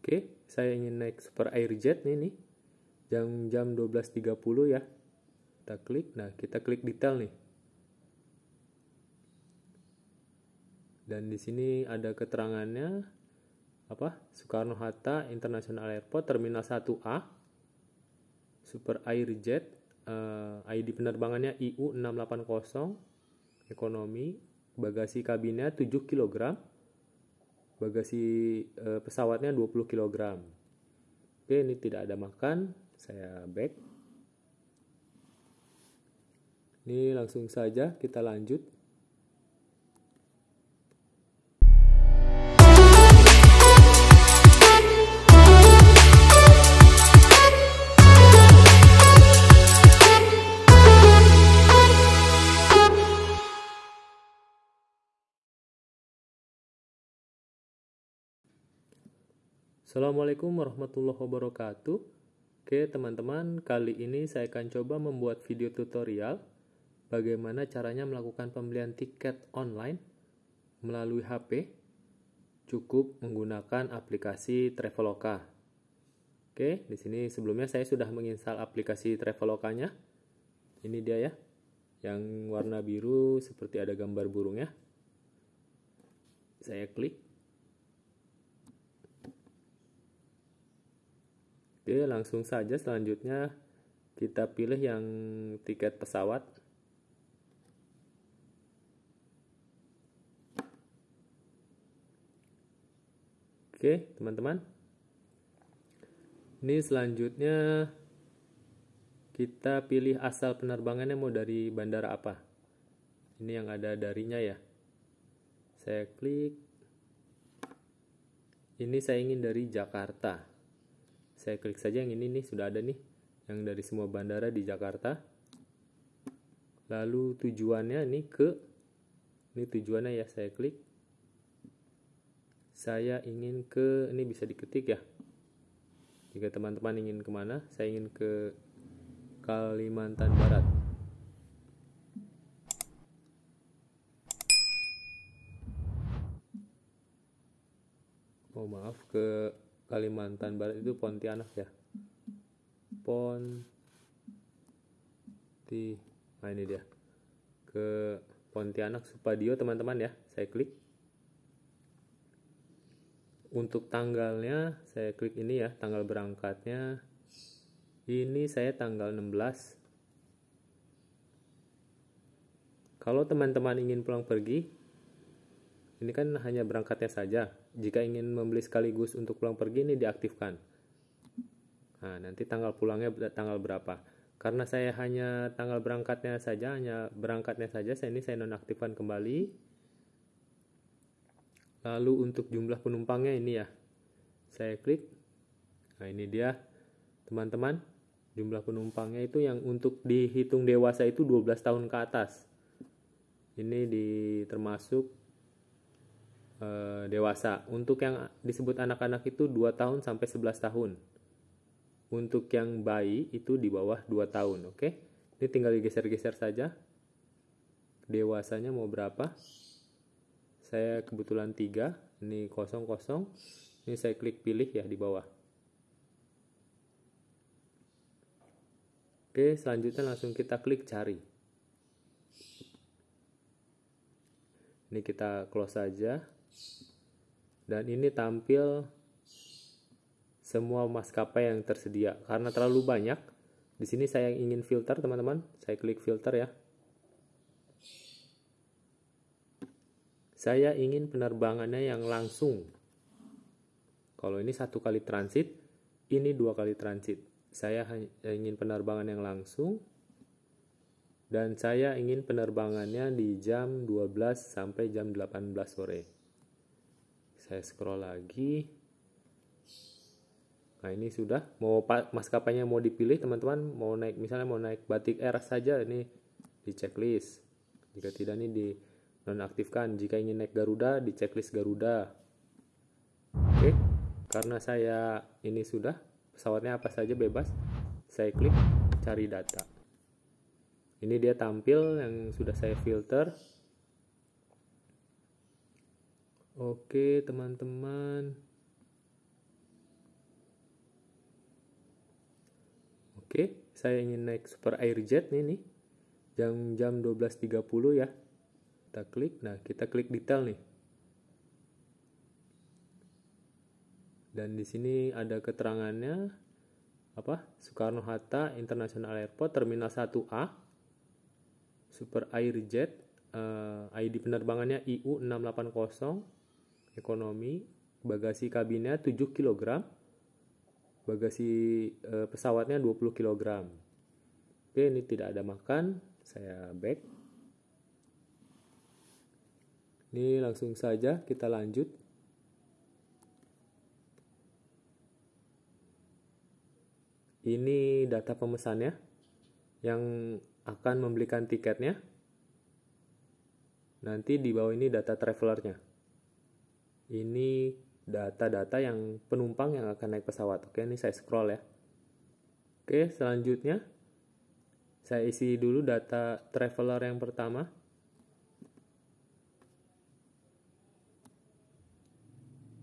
Oke, saya ingin naik Super Air Jet nih nih. Jam jam 12.30 ya. Kita klik. Nah, kita klik detail nih. Dan di sini ada keterangannya apa? Soekarno Hatta International Airport Terminal 1A Super Airjet uh, eh, ID penerbangannya IU 680 ekonomi bagasi kabinnya 7 kg bagasi e, pesawatnya 20 kg. Oke, ini tidak ada makan, saya back. Ini langsung saja kita lanjut. Assalamualaikum warahmatullahi wabarakatuh. Oke, teman-teman, kali ini saya akan coba membuat video tutorial bagaimana caranya melakukan pembelian tiket online melalui HP cukup menggunakan aplikasi Traveloka. Oke, di sini sebelumnya saya sudah menginstal aplikasi Travelokanya. Ini dia ya. Yang warna biru seperti ada gambar burungnya. Saya klik Oke, langsung saja selanjutnya kita pilih yang tiket pesawat. Oke, teman-teman. Ini selanjutnya kita pilih asal penerbangannya mau dari bandara apa. Ini yang ada darinya ya. Saya klik. Ini saya ingin dari Jakarta saya klik saja yang ini nih sudah ada nih yang dari semua bandara di Jakarta lalu tujuannya nih ke ini tujuannya ya saya klik saya ingin ke ini bisa diketik ya jika teman-teman ingin kemana saya ingin ke Kalimantan Barat oh maaf ke Kalimantan Barat itu Pontianak ya Ponti nah ini dia ke Pontianak Supadio teman-teman ya saya klik untuk tanggalnya saya klik ini ya tanggal berangkatnya ini saya tanggal 16 kalau teman-teman ingin pulang pergi ini kan hanya berangkatnya saja jika ingin membeli sekaligus untuk pulang pergi ini diaktifkan. Nah, nanti tanggal pulangnya tanggal berapa? Karena saya hanya tanggal berangkatnya saja, hanya berangkatnya saja, saya ini saya nonaktifkan kembali. Lalu untuk jumlah penumpangnya ini ya, saya klik. Nah, ini dia teman-teman, jumlah penumpangnya itu yang untuk dihitung dewasa itu 12 tahun ke atas. Ini di termasuk e, dewasa. Untuk yang disebut anak-anak itu 2 tahun sampai 11 tahun. Untuk yang bayi itu di bawah 2 tahun, oke? Okay? Ini tinggal digeser-geser saja. Dewasanya mau berapa? Saya kebetulan 3, ini kosong kosong. Ini saya klik pilih ya di bawah. Oke, selanjutnya langsung kita klik cari. Ini kita close saja dan ini tampil semua maskapai yang tersedia karena terlalu banyak di sini saya ingin filter teman-teman saya klik filter ya saya ingin penerbangannya yang langsung kalau ini satu kali transit ini dua kali transit saya ingin penerbangan yang langsung dan saya ingin penerbangannya di jam 12 sampai jam 18 sore saya scroll lagi nah ini sudah mau maskapainya mau dipilih teman-teman mau naik misalnya mau naik batik air saja ini di checklist jika tidak ini di nonaktifkan jika ingin naik Garuda di checklist Garuda oke karena saya ini sudah pesawatnya apa saja bebas saya klik cari data ini dia tampil yang sudah saya filter Oke, teman-teman. Oke, saya ingin naik Super Air Jet nih nih. Jam jam 12.30 ya. Kita klik. Nah, kita klik detail nih. Dan di sini ada keterangannya apa? Soekarno Hatta International Airport Terminal 1A Super Jet uh, eh, ID penerbangannya IU 680 ekonomi, bagasi kabinnya 7 kg, bagasi e, pesawatnya 20 kg. Oke, ini tidak ada makan, saya back. Ini langsung saja kita lanjut. Ini data pemesannya yang akan membelikan tiketnya. Nanti di bawah ini data travelernya ini data-data yang penumpang yang akan naik pesawat. Oke, ini saya scroll ya. Oke, selanjutnya saya isi dulu data traveler yang pertama.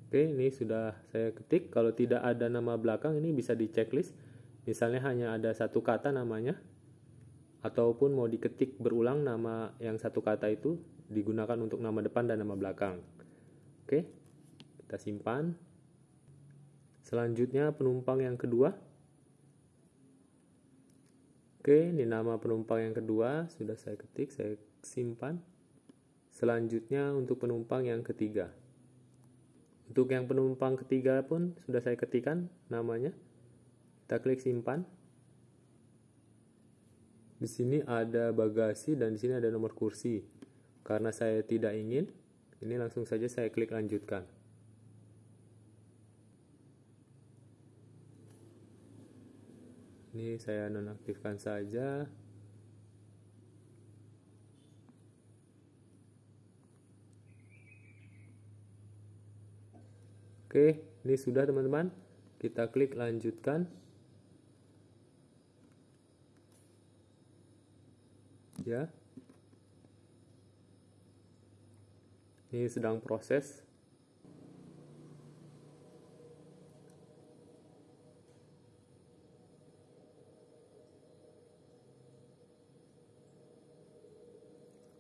Oke, ini sudah saya ketik. Kalau tidak ada nama belakang, ini bisa di checklist. Misalnya hanya ada satu kata namanya, ataupun mau diketik berulang nama yang satu kata itu digunakan untuk nama depan dan nama belakang. Oke, kita simpan. Selanjutnya penumpang yang kedua. Oke, ini nama penumpang yang kedua sudah saya ketik, saya simpan. Selanjutnya untuk penumpang yang ketiga. Untuk yang penumpang ketiga pun sudah saya ketikkan namanya. Kita klik simpan. Di sini ada bagasi dan di sini ada nomor kursi. Karena saya tidak ingin ini langsung saja saya klik lanjutkan. Ini saya nonaktifkan saja. Oke, ini sudah teman-teman. Kita klik lanjutkan. Ya. ini sedang proses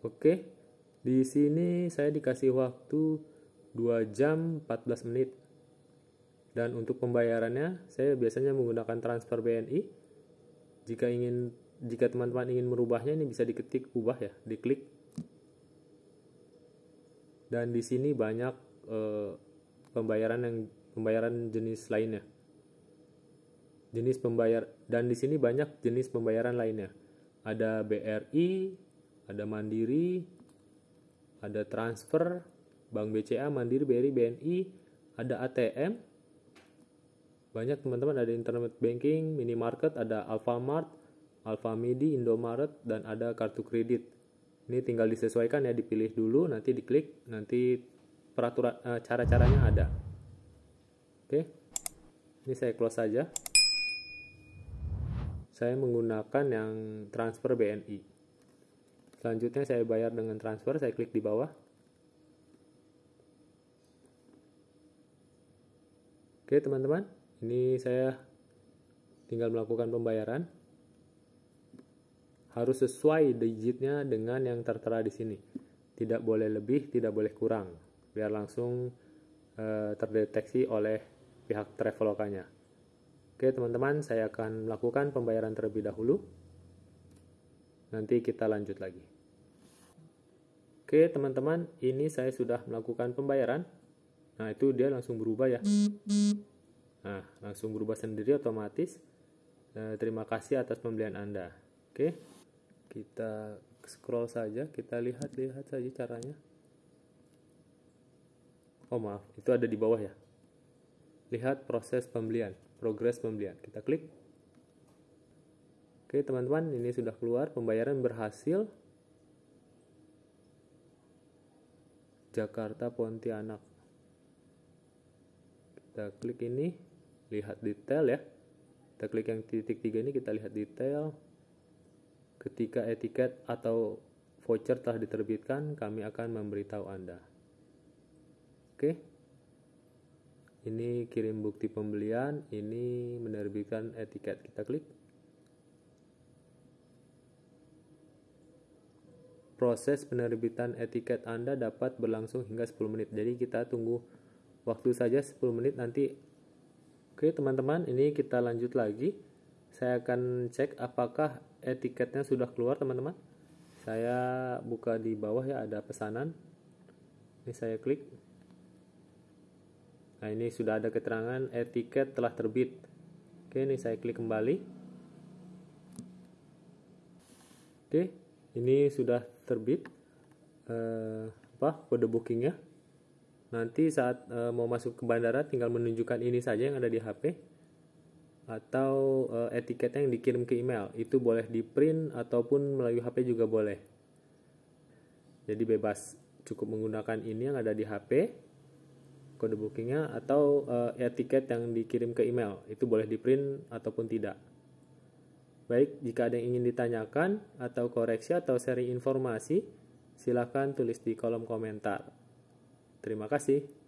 Oke, di sini saya dikasih waktu 2 jam 14 menit. Dan untuk pembayarannya, saya biasanya menggunakan transfer BNI. Jika ingin jika teman-teman ingin merubahnya ini bisa diketik ubah ya, diklik dan di sini banyak uh, pembayaran yang pembayaran jenis lainnya. Jenis pembayar dan di sini banyak jenis pembayaran lainnya. Ada BRI, ada Mandiri, ada transfer, Bank BCA, Mandiri, BRI, BNI, ada ATM. Banyak teman-teman ada internet banking, minimarket, ada Alfamart, Alfamidi, Indomaret dan ada kartu kredit ini tinggal disesuaikan ya, dipilih dulu, nanti diklik, nanti peraturan uh, cara-caranya ada. Oke. Ini saya close saja. Saya menggunakan yang transfer BNI. Selanjutnya saya bayar dengan transfer, saya klik di bawah. Oke, teman-teman. Ini saya tinggal melakukan pembayaran harus sesuai digitnya dengan yang tertera di sini. Tidak boleh lebih, tidak boleh kurang. Biar langsung e, terdeteksi oleh pihak travelokanya Oke, teman-teman, saya akan melakukan pembayaran terlebih dahulu. Nanti kita lanjut lagi. Oke, teman-teman, ini saya sudah melakukan pembayaran. Nah, itu dia langsung berubah ya. Nah, langsung berubah sendiri otomatis. E, terima kasih atas pembelian Anda. Oke kita scroll saja kita lihat-lihat saja caranya oh maaf itu ada di bawah ya lihat proses pembelian progres pembelian kita klik oke teman-teman ini sudah keluar pembayaran berhasil Jakarta Pontianak kita klik ini lihat detail ya kita klik yang titik tiga ini kita lihat detail Ketika etiket atau voucher telah diterbitkan, kami akan memberitahu Anda. Oke. Ini kirim bukti pembelian, ini menerbitkan etiket. Kita klik. Proses penerbitan etiket Anda dapat berlangsung hingga 10 menit. Jadi kita tunggu waktu saja 10 menit nanti. Oke, teman-teman, ini kita lanjut lagi. Saya akan cek apakah etiketnya eh, tiketnya sudah keluar teman-teman saya buka di bawah ya ada pesanan ini saya klik nah ini sudah ada keterangan etiket eh, telah terbit oke ini saya klik kembali oke ini sudah terbit eh, apa kode bookingnya nanti saat eh, mau masuk ke bandara tinggal menunjukkan ini saja yang ada di HP atau uh, etiketnya yang dikirim ke email itu boleh di print ataupun melalui HP juga boleh jadi bebas cukup menggunakan ini yang ada di HP kode bookingnya atau uh, etiket yang dikirim ke email itu boleh di print ataupun tidak baik jika ada yang ingin ditanyakan atau koreksi atau sharing informasi silahkan tulis di kolom komentar terima kasih